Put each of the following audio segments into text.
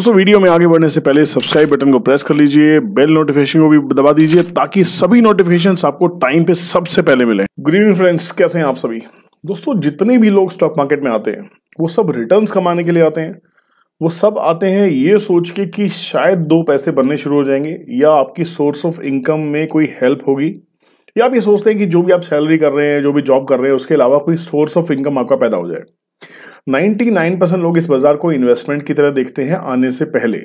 दोस्तों वीडियो में आगे बढ़ने से पहले सब्सक्राइब बटन को प्रेस कर लीजिए बेल नोटिफिकेशन को भी दबा दीजिए ताकि सभी नोटिफिकेशन आपको टाइम पे सबसे पहले मिले गुड इवनिंग फ्रेंड्स कैसे हैं आप सभी दोस्तों जितने भी लोग स्टॉक मार्केट में आते हैं वो सब रिटर्न कमाने के लिए आते हैं वो सब आते हैं ये सोच के कि शायद दो पैसे बनने शुरू हो जाएंगे या आपकी सोर्स ऑफ इनकम में कोई हेल्प होगी या आप ये सोचते हैं कि जो भी आप सैलरी कर रहे हैं जो भी जॉब कर रहे हैं उसके अलावा कोई सोर्स ऑफ इनकम आपका पैदा हो जाए 99% लोग इस बाजार को इन्वेस्टमेंट की तरह देखते हैं आने से पहले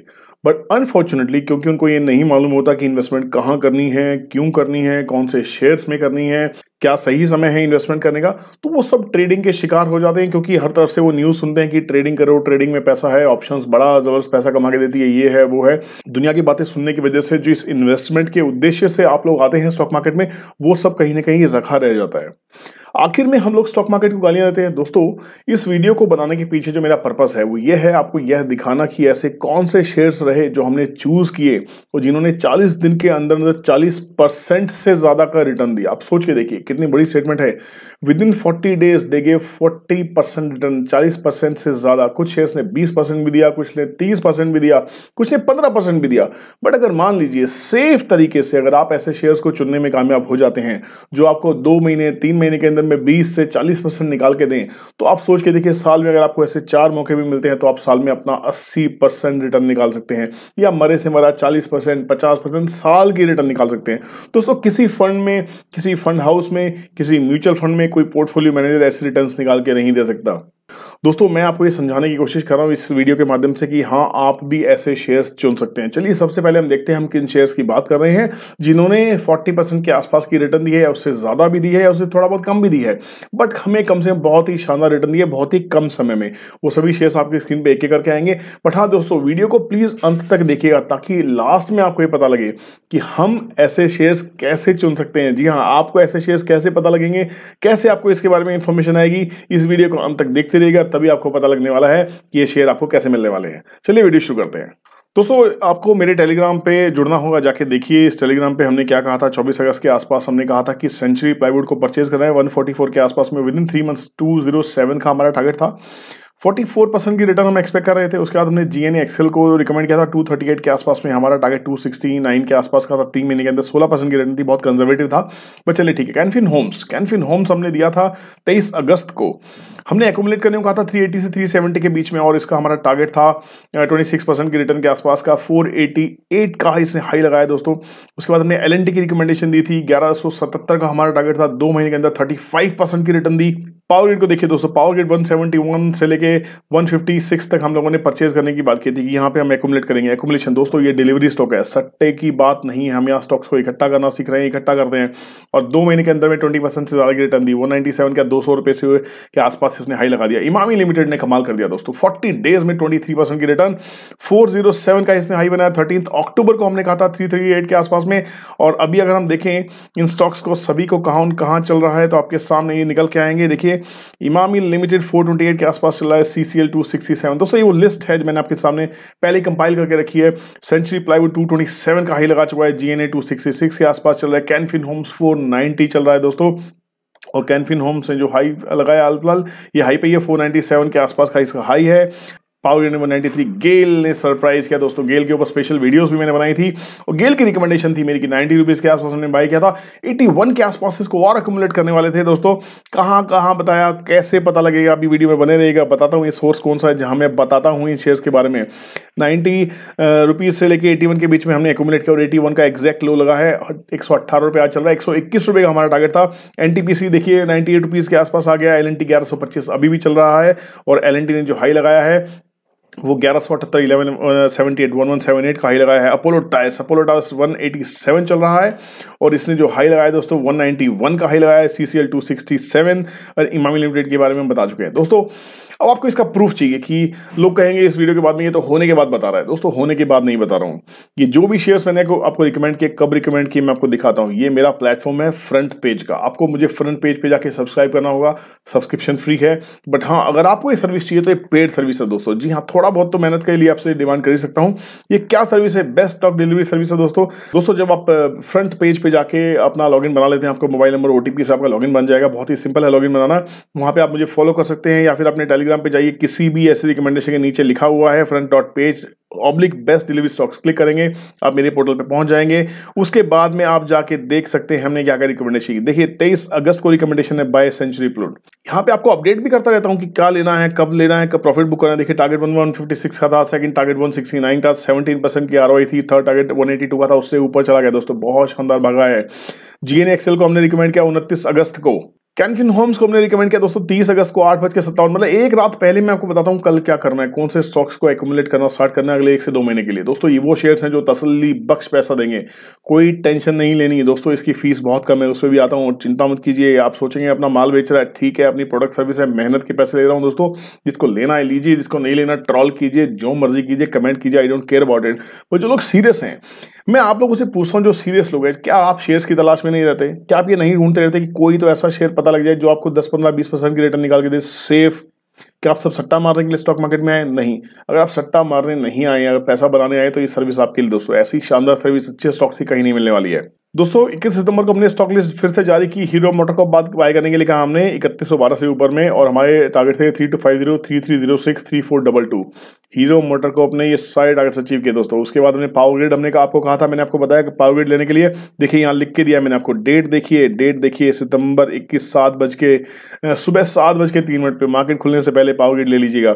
बट अनफॉर्चुनेटली क्योंकि उनको ये नहीं मालूम होता कि इन्वेस्टमेंट कहाँ करनी है क्यों करनी है कौन से शेयर्स में करनी है क्या सही समय है इन्वेस्टमेंट करने का तो वो सब ट्रेडिंग के शिकार हो जाते हैं क्योंकि हर तरफ से वो न्यूज़ सुनते हैं कि ट्रेडिंग करो ट्रेडिंग में पैसा है ऑप्शन बड़ा ज़बरदस्त पैसा कमा के देती है ये है वो है दुनिया की बातें सुनने की वजह से जिस इन्वेस्टमेंट के उद्देश्य से आप लोग आते हैं स्टॉक मार्केट में वो सब कहीं ना कहीं रखा रह जाता है आखिर में हम लोग स्टॉक मार्केट को गालियां देते हैं दोस्तों इस वीडियो को बनाने के पीछे जो मेरा पर्पस है वो ये है आपको यह दिखाना कि ऐसे कौन से शेयर्स रहे जो हमने चूज किए और जिन्होंने 40 दिन के अंदर अंदर मतलब चालीस परसेंट से ज्यादा का रिटर्न दिया आप सोच के देखिए कितनी बड़ी स्टेटमेंट है within forty days they forty percent return चालीस परसेंट से ज्यादा कुछ शेयर्स ने बीस परसेंट भी दिया कुछ ने तीस परसेंट भी दिया कुछ ने पंद्रह परसेंट भी दिया बट अगर मान लीजिए सेफ तरीके से अगर आप ऐसे शेयर्स को चुनने में कामयाब हो जाते हैं जो आपको दो महीने तीन महीने के अंदर में 20 से 40 परसेंट निकाल के दें तो आप सोच के देखिए साल में अगर आपको ऐसे चार मौके भी मिलते हैं तो आप साल में अपना 80 परसेंट रिटर्न निकाल सकते हैं या मरे से मरा 40 परसेंट पचास परसेंट साल की रिटर्न निकाल सकते हैं दोस्तों किसी फंड में किसी फंड हाउस में किसी म्यूचुअल फंड में कोई पोर्टफोलियो मैनेजर ऐसे रिटर्न निकाल के नहीं दे सकता दोस्तों मैं आपको ये समझाने की कोशिश कर रहा हूँ इस वीडियो के माध्यम से कि हाँ आप भी ऐसे शेयर्स चुन सकते हैं चलिए सबसे पहले हम देखते हैं हम किन शेयर्स की बात कर रहे हैं जिन्होंने 40 परसेंट के आसपास की रिटर्न दी है या उससे ज़्यादा भी दी है या उससे थोड़ा बहुत कम भी दी है बट हमें कम से कम बहुत ही शानदार रिटर्न दी है बहुत ही कम समय में वो सभी शेयर्स आपकी स्क्रीन पर एक एक करके आएंगे बट हाँ दोस्तों वीडियो को प्लीज़ अंत तक देखिएगा ताकि लास्ट में आपको ये पता लगे कि हम ऐसे शेयर्स कैसे चुन सकते हैं जी हाँ आपको ऐसे शेयर्स कैसे पता लगेंगे कैसे आपको इसके बारे में इंफॉर्मेशन आएगी इस वीडियो को अंत तक देखते रहिएगा तभी आपको पता लगने वाला है कि ये शेयर आपको कैसे मिलने वाले हैं चलिए वीडियो शुरू करते हैं दोस्तों आपको मेरे टेलीग्राम पे जुड़ना होगा जाके देखिए इस टेलीग्राम पे हमने क्या कहा था 24 अगस्त के आसपास हमने कहा था कि सेंचुरी प्लाईवुड को परचेज करना है 144 के आसपास में विद इन थ्री मंथ्स 207 का हमारा टारगेट था 44 परसेंट की रिटर्न हम एक्सपेक्ट कर रहे थे उसके बाद हमने जी एन एक्सेल को रिकमेंड किया था 238 के आसपास में हमारा टारगेट 269 के आसपास का था तीन महीने के अंदर 16 परसेंट की रिटर्न थी बहुत कंजर्वेटिव था बट चलिए ठीक है कैनफिन होम्स कैनफिन होम्स हमने दिया था 23 अगस्त को हमने एकोमुलेट करने को कहा था 380 से 370 के बीच में और इसका हमारा टारगेट था ट्वेंटी परसेंट की रिटर्न के आसपास का फोर का इसने हाई लगाया दोस्तों उसके बाद हमने एल की रिकमेंडेशन दी थी ग्यारह का हमारा टारगेट था दो महीने के अंदर थर्टी की रिटर्न दी पावर ग्रिड को देखिए दोस्तों पावर ग्रिड 171 से लेके 156 तक हम लोगों ने परचेज करने की बात की थी कि यहाँ पे हम एकुमुलेट करेंगे एकुमलेशन दोस्तों ये डिलीवरी स्टॉक है सट्टे की बात नहीं है हम यहाँ स्टॉक्स को इकट्ठा करना सीख रहे हैं इकट्ठा करते हैं और दो महीने के अंदर में ट्वेंटी परसेंट से ज़्यादा की रिटर्न दी वन नाइन्टी सेवन दो सौ रुपये से के आसपास इसने हाई लगा दिया इमामी लिमिटेड ने कमाल कर दिया दोस्तों फोर्टी डेज में ट्वेंटी थ्री परसेंट की रिटर्न फोर जीरो सेवन का इसने हाई बनाया थर्टीन अक्टूबर को हमने कहा था थ्री एट के आसपास में और अभी अगर हम देखें इन स्टॉक्स को सभी को कहाँ कहाँ चल रहा है तो आपके सामने ये निकल के आएंगे देखिए इमामी लिमिटेड 428 के आसपास चल रहा है C C L two sixty seven दोस्तों ये वो लिस्ट है जो मैंने आपके सामने पहले कंपाइल करके रखी है century plywood two twenty seven का ही लगा चुका है G N A two sixty six के आसपास चल रहा है कैनफिन होम्स फोर नाइनटी चल रहा है दोस्तों और कैनफिन होम्स ने जो हाई लगाया अल फिलहाल ये हाई पे ये 497 के आसपास का इसका हाई है पावर नंबर 93 गेल ने सरप्राइज किया दोस्तों गेल के ऊपर स्पेशल वीडियोस भी मैंने बनाई थी और गेल की रिकमेंडेशन थी मेरी कि नाइन्टी रुपीज़ के आसपास हमने बाई किया था 81 के आसपास इसको और अकोमोलेट करने वाले थे दोस्तों कहाँ कहाँ बताया कैसे पता लगेगा अभी वीडियो में बने रहेगा बताता हूँ ये सोर्स कौन सा है जहाँ मैं बताता हूँ इन शेयर्स के बारे में नाइन्टी रुपीज़ से लेकर एटी के बीच में हमने एकोमोलेट किया और एटी का एक्जैक्ट लो लगा है एक सौ अट्ठारह आज चल रहा है एक सौ का हमारा टारगेट था एन देखिए नाइन्टी के आसपास आ गया एल एन अभी भी चल रहा है और एल ने जो हाई लगाया है वो ग्यारह सौ अठहत्तर eleven seventy eight one one seven eight का हाई लगाया है Apollo tyres Apollo tyres one eighty seven चल रहा है और इसने जो हाई लगाया दोस्तों वन नाइन्टी वन का हाई लगाया है C C L two sixty seven और इमामी लिमिटेड के बारे में बता चुके हैं दोस्तों अब आपको इसका प्रूफ चाहिए कि लोग कहेंगे इस वीडियो के बाद में ये तो होने के बाद बता रहा है दोस्तों होने के बाद नहीं बता रहा हूँ ये जो भी शेयर्स मैंने आपको रिकमेंड किए कब रिकमेंड किए मैं आपको दिखाता हूँ ये मेरा प्लेटफॉर्म है फ्रंट पेज का आपको मुझे फ्रंट पेज पे जाके सब्सक्राइब करना होगा सब्सक्रिप्शन फ्री है बट हाँ अगर आपको ये सर्विस चाहिए तो ये पेड सर्विस है दोस्तों जी हाँ थोड़ा थोड़ा बहुत तो मेहनत के लिए आपसे डिमांड कर ही सकता हूँ ये क्या सर्विस है बेस्ट ऑफ डिलीवरी सर्विस है दोस्तों दोस्तों जब आप फ्रंट पेज पे जाके अपना लॉगिन बना लेते हैं आपको मोबाइल नंबर ओटीपी से आपका लॉगिन बन जाएगा बहुत ही सिंपल है लॉगिन बनाना वहाँ पे आप मुझे फॉलो कर सकते हैं या फिर अपने टेलीग्राम पे जाइए किसी भी ऐसे रिकमेंडेशन के नीचे लिखा हुआ है front dot page oblique best delivery stocks click करेंगे आप मेरे पोर्टल पे पहुंच जाएंगे उसके बाद में आप जाके देख सकते हैं हमने क्या क्या रिकमेंडेशन की देखिए तेईस अगस्त को रिकमेंडेशन है बाय सेंचुरी प्लूट यहाँ पे आपको अपडेट भी करता रहता हूँ कि क्या लेना है कब लेना है कब प्रॉफिट बुक करना है देखिए target one one fifty six का था second target one sixty nine था सेवेंटीन परसेंट की आर थी third target one eighty two का था उससे ऊपर चला गया दोस्तों बहुत शानदार भागा है जी एन को हमने रिकमेंड किया उनतीस अगस्त को कैनफिन होम्स को हमने रिकमेंड किया दोस्तों 30 अगस्त को आठ बज के सत्तावन मतलब एक रात पहले मैं आपको बताता हूँ कल क्या करना है कौन से स्टॉक्स को एकोमुलेट करना स्टार्ट करना है अगले एक से दो महीने के लिए दोस्तों ये वो शेयर्स हैं जो तसली बख्श पैसा देंगे कोई टेंशन नहीं लेनी है दोस्तों इसकी फीस बहुत कम है उस पर भी आता हूँ चिंता मत कीजिए आप सोचेंगे अपना माल बेच रहा है ठीक है अपनी प्रोडक्ट सर्विस है मेहनत के पैसे ले रहा हूँ दोस्तों जिसको लेना है लीजिए जिसको नहीं लेना ट्रॉल कीजिए जो मर्जी कीजिए कमेंट कीजिए I don't care about it वो जो लोग सीरियस हैं मैं आप लोगों से पूछ रहा हूँ जो सीरियस लोग हैं क्या आप शेयर्स की तलाश में नहीं रहते क्या आप ये नहीं ढूंढते रहते कि कोई तो ऐसा शेयर पता लग जाए जो आपको 10 पंद्रह बीस परसेंट की रिटर्न निकाल के दे सेफ क्या आप सब सट्टा मारने के लिए स्टॉक मार्केट में आए नहीं अगर आप सट्टा मारने नहीं आए अगर पैसा बनाने आए तो ये सर्विस आपके लिए दोस्तों ऐसी शानदार सर्विस अच्छे स्टॉक से कहीं नहीं मिलने वाली है दोस्तों इक्कीस सितंबर को हमने स्टॉक लिस्ट फिर से जारी की हीरो मोटर को बात बाय करने के लिए कहा हमने इकतीस सौ बारह से ऊपर में और हमारे टारगेट थे three two five zero three three zero six three four double two hero motor को अपने ये सारे टारगेट्स अचीव किए दोस्तों उसके बाद हमने पावर ग्रिड हमने आपको कहा था मैंने आपको बताया कि पावर ग्रिड लेने के लिए देखिए यहाँ लिख के दिया मैंने आपको डेट देखिए डेट देखिए सितंबर इक्कीस सात बज के सुबह सात बज के तीन मिनट पर मार्केट खुलने से पहले पावर ग्रिड ले लीजिएगा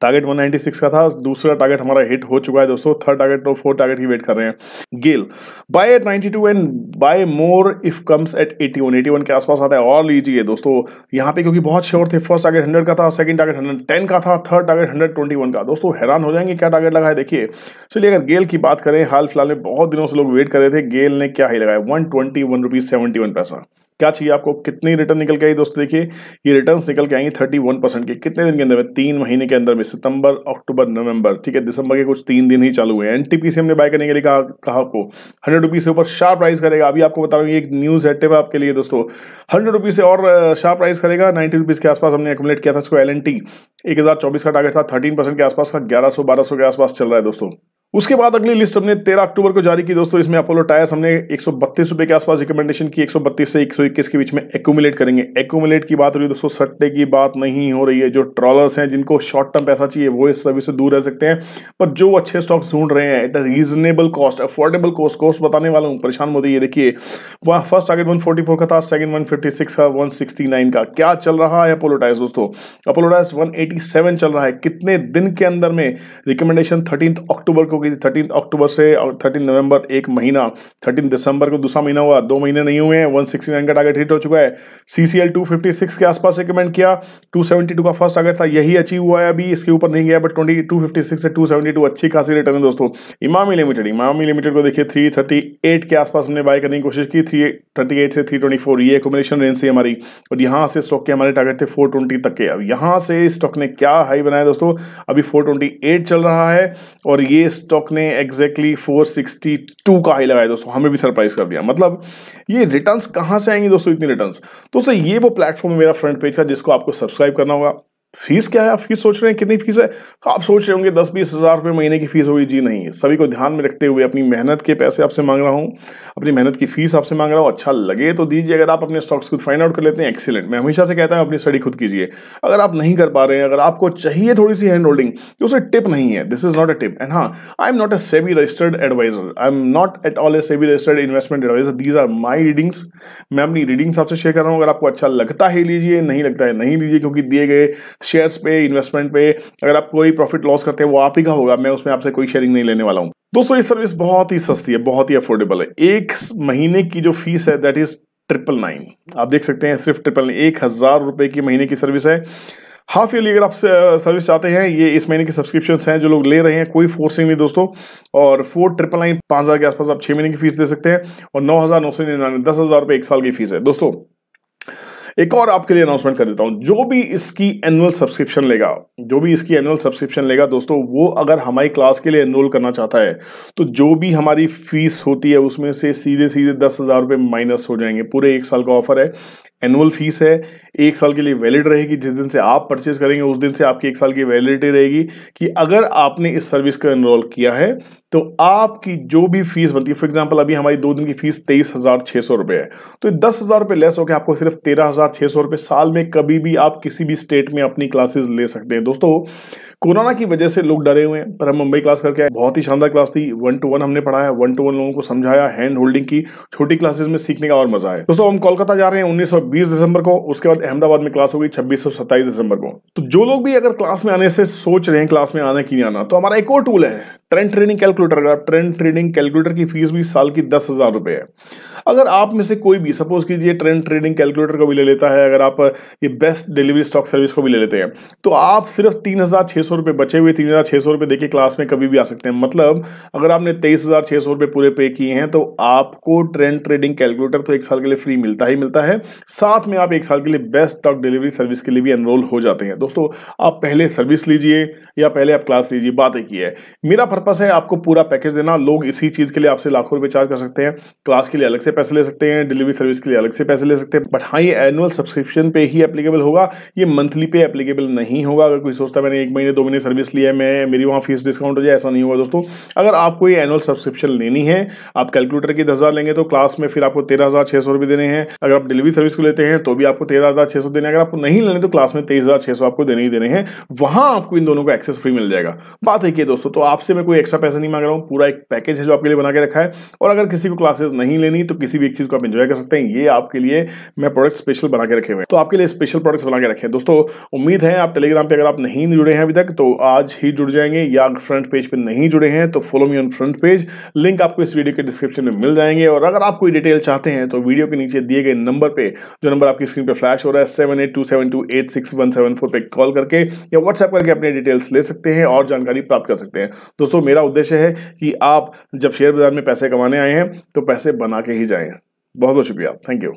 टारगेट 196 का था दूसरा टारगेट हमारा हिट हो चुका है दोस्तों थर्ड टारगेट और फोर्थ टारगेट की वेट कर रहे हैं GAIL buy at 92 and buy more if comes at eighty one के आसपास आता है और लीजिए दोस्तों यहाँ पे क्योंकि बहुत श्योर थे फर्स्ट टारगेट हंड्रेड का था सेकंड टारगेट हंड्रेड टेन का था third target hundred twenty one का दोस्तों हैरान हो जाएंगे क्या टारगेट लगा है देखिए चलिए अगर गेल की बात करें हाल फिलहाल में बहुत दिनों से लोग वेट कर रहे थे गेल ने क्या ही लगाया one twenty one rupees seventy one पैसा क्या चाहिए आपको कितनी रिटर्न निकल के आई दोस्तों देखिए ये रिटर्न निकल के आएंगे थर्टी वन परसेंट के कितने दिन के अंदर में तीन महीने के अंदर में सितंबर अक्टूबर नवंबर ठीक है दिसंबर के कुछ तीन दिन ही चालू हुए एन से हमने बाय करने के लिए कहा कहा आपको हंड्रेड रुपीज़ से ऊपर शार्प प्राइस करेगा अभी आपको बता रहा हूँ ये एक न्यूज़ है टिप आपके लिए दोस्तों हंड्रेड रुपीज़ से और शार्प प्राइस करेगा नाइन्टी रुपीज़ के आसपास हमने एकमलेट किया था इसको एल एक हज़ार चौबीस का टारगेट था थर्टीन परसेंट के आसपास का ग्यारह सौ बारह सौ के आसपास चल रहा है दोस्तों उसके बाद अगली लिस्ट हमने 13 अक्टूबर को जारी की दोस्तों इसमें अपोलो टायर्स हमने एक रुपए के आसपास रिकमेंडेशन की 132 से 121 के बीच में एक्यूमुलेट करेंगे एक्यूमुलेट की बात हो रही है दोस्तों सट्टे की बात नहीं हो रही है जो ट्रॉलर्स हैं जिनको शॉर्ट टर्म पैसा चाहिए वो इस सर्विस से दूर रह सकते हैं पर जो अच्छे स्टॉक्स ढूंढ रहे हैं at a reasonable cost affordable cost cost बताने वाला हूँ परेशान मोदी ये देखिए वहाँ फर्स्ट टारगेट वन का था सेकेंड वन का वन का क्या चल रहा है अपोलो टायर्स दोस्तों अपोलो टायर्स वन चल रहा है कितने दिन के अंदर में रिकमेंडेशन थर्टीन अक्टूबर को होगी थर्टीन अक्टूबर से और थर्टीन नवंबर एक महीना थर्टीन दिसंबर को दूसरा महीना हुआ दो महीने नहीं हुए हैं वन सिक्सटी नाइन का टारगेट हिट हो चुका है C C L two fifty six के आसपास रिकमेंड किया टू सेवेंटी टू का फर्स्ट टारगेट था यही अचीव हुआ है अभी इसके ऊपर नहीं गया but twenty two fifty six से टू सेवेंटी टू अच्छी खासी रिटर्न है दोस्तों इमामी लिमिटेड इमामी लिमिटेड को देखिए थ्री थर्टी एट के आसपास हमने बाय करने की कोशिश की थ्री थर्टी एट से थ्री ट्वेंटी फोर ये एकोमोडेशन रेंज थी हमारी और यहाँ से स्टॉक के हमारे टारगेट थे फोर ट्वेंटी तक के अब यहाँ से स्टॉक ने क्या हाई बनाया दोस्तों अभी फोर ट्वेंटी एट चल रहा है और ये स्टॉक ने एग्जैक्टली exactly 462 का हाई लगाया दोस्तों हमें भी सरप्राइज कर दिया मतलब ये रिटर्न्स कहाँ से आएंगे दोस्तों इतनी रिटर्न्स दोस्तों ये वो प्लेटफॉर्म मेरा फ्रंट पेज का जिसको आपको सब्सक्राइब करना होगा फीस क्या है आप फीस सोच रहे हैं कितनी फीस है तो आप सोच रहे होंगे दस बीस हज़ार रुपये महीने की फ़ीस होगी जी नहीं सभी को ध्यान में रखते हुए अपनी मेहनत के पैसे आपसे मांग रहा हूँ अपनी मेहनत की फीस आपसे मांग रहा हूँ अच्छा लगे तो दीजिए अगर आप अपने स्टॉक्स खुद फाइंड आउट कर लेते हैं एक्सीलेंट मैं हमेशा से कहता हूँ अपनी स्टडी खुद कीजिए अगर आप नहीं कर पा रहे हैं अगर आपको चाहिए थोड़ी सी हैंड होल्डिंग तो उसे टिप नहीं है this is not a tip and हाँ I am not a SEBI registered adviser I am not at all a SEBI registered investment adviser these are my readings मैं अपनी रीडिंग्स आपसे शेयर कर रहा हूँ अगर आपको अच्छा लगता है लीजिए नहीं लगता है नहीं लीजिए क्योंकि दिए गए शेयर्स पे इन्वेस्टमेंट पे अगर आप कोई प्रॉफिट लॉस करते हैं वो आप ही का होगा मैं उसमें आपसे कोई शेयरिंग नहीं लेने वाला हूँ दोस्तों ये सर्विस बहुत ही सस्ती है बहुत ही अफोर्डेबल है एक महीने की जो फीस है दैट इज ट्रिपल नाइन आप देख सकते हैं सिर्फ ट्रिपल नाइन एक हज़ार रुपए की महीने की सर्विस है हाफ ईयरली अगर आप सर्विस चाहते हैं ये इस महीने की सब्सक्रिप्शन हैं जो लोग ले रहे हैं कोई फोर्सिंग नहीं दोस्तों और फोर ट्रिपल नाइन पाँच हज़ार के आसपास आप छः महीने की फीस दे सकते हैं और नौ हज़ार नौ सौ निन्यानवे दस हज़ार रुपये एक साल की फीस है दोस्तों एक और आपके लिए अनाउंसमेंट कर देता हूं जो भी इसकी एनुअल सब्सक्रिप्शन लेगा जो भी इसकी एनुअल सब्सक्रिप्शन लेगा दोस्तों वो अगर हमारी क्लास के लिए एनरोल करना चाहता है तो जो भी हमारी फीस होती है उसमें से सीधे सीधे दस हज़ार रुपए माइनस हो जाएंगे पूरे एक साल का ऑफर है एनुअल फीस है एक साल के लिए वैलिड रहेगी जिस दिन से आप परचेज करेंगे उस दिन से आपकी एक साल की वैलिडिटी रहेगी कि अगर आपने इस सर्विस को एनरोल किया है तो आपकी जो भी फीस बनती है फॉर एग्जांपल अभी हमारी दो दिन की फीस तेईस हज़ार छः सौ रुपये है तो दस हज़ार रुपये लेस होकर आपको सिर्फ तेरह हज़ार छः सौ रुपये साल में कभी भी आप किसी भी स्टेट में अपनी क्लासेज ले सकते हैं दोस्तों कोरोना की वजह से लोग डरे हुए हैं पर हम मुंबई क्लास करके आए बहुत ही शानदार क्लास थी वन टू वन हमने पढ़ाया वन टू वन लोगों को समझाया हैंड होल्डिंग की छोटी क्लासेस में सीखने का और मजा है दोस्तों हम कोलकाता जा रहे हैं उन्नीस दिसंबर को उसके बाद अहमदाबाद में क्लास होगी छब्बीस सौ सत्ताईस दिसंबर को तो जो लोग भी अगर क्लास में आने से सोच रहे हैं क्लास में आने की नहीं आना तो हमारा एक और टूल है ट्रेंड ट्रेनिंग कैलकुलेटर अगर आप ट्रेंड ट्रेनिंग कैलकुलेटर की फीस भी साल की दस हज़ार रुपए है अगर आप में से कोई भी सपोज कीजिए ट्रेंड ट्रेनिंग कैलकुलेटर को भी ले लेता है अगर आप ये बेस्ट डिलीवरी स्टॉक सर्विस को भी ले लेते हैं तो आप सिर्फ तीन हज़ार छह सौ रुपये बचे हुए तीन हज़ार छः सौ रुपये देखिए क्लास में कभी भी आ सकते हैं मतलब अगर आपने तेईस हज़ार छः सौ रुपये पूरे पे किए हैं तो आपको ट्रेंड ट्रेडिंग कैलकुलेटर तो एक साल के लिए फ्री मिलता ही मिलता है साथ में आप एक साल के लिए बेस्ट स्टॉक डिलीवरी सर्विस के लिए भी एनरोल हो जाते हैं दोस्तों आप पहले सर्विस लीजिए या पहले आप क्लास लीजिए बात एक ही है मेरा पर्पज़ है आपको पूरा पैकेज देना लोग इसी चीज़ के लिए आपसे लाखों रुपये चार्ज कर सकते हैं क्लास के लिए अलग से पैसे ले सकते हैं डिलीवरी सर्विस के लिए अलग से पैसे ले सकते हैं बट हाँ ये एनुअल सब्सक्रिप्शन पे ही एप्लीकेबल होगा ये मंथली पे एप्लीकेबल नहीं होगा अगर कोई सोचता है मैंने एक महीने दो महीने सर्विस लिया मैं मेरी वहाँ फीस डिस्काउंट हो जाए ऐसा नहीं होगा दोस्तों अगर आपको ये एनुअल सब्सक्रिप्शन लेनी है आप कैलकुलेटर की दस लेंगे तो क्लास में फिर आपको तेरह हज़ार छः सौ रुपये देने हैं अगर आप डिलीवरी सर्विस को लेते हैं तो भी आपको तेरह हज़ार छः सौ देने अगर आपको नहीं लेने तो क्लास में तेईस हज़ार छः सौ आपको देने ही देने हैं वहाँ आपको इन दोनों को एक्सेस फ्री मिल जाएगा बात है कि दोस्तों तो आपसे मैं कोई एक्स्ट्रा पैसा नहीं मांग रहा हूँ पूरा एक पैकेज है जो आपके लिए बना के रखा है और अगर किसी को क्लासेस नहीं लेनी तो किसी भी एक चीज़ को आप इन्जॉय कर सकते हैं ये आपके लिए मैं प्रोडक्ट स्पेशल बना के रखे हुए तो आपके लिए स्पेशल प्रोडक्ट्स बना के रखे हैं दोस्तों उम्मीद है आप टेलीग्राम पर अगर आप नहीं जुड़े हैं अभी तक तक तो आज ही जुड़ जाएंगे या फ्रंट पेज पर नहीं जुड़े हैं तो follow me on front page link आपको इस वीडियो के डिस्क्रिप्शन में मिल जाएंगे और अगर आप कोई डिटेल चाहते हैं तो वीडियो के नीचे दिए गए नंबर पर जो नंबर आपकी स्क्रीन पर फ्लैश हो रहा है seven eight two seven two eight six one seven four पर कॉल करके या व्हाट्सएप करके अपने डिटेल्स ले सकते हैं और जानकारी प्राप्त कर सकते हैं दोस्तों मेरा उद्देश्य है कि आप जब शेयर बाजार में पैसे कमाने आए हैं तो पैसे बना के ही जाएं बहुत बहुत शुक्रिया थैंक यू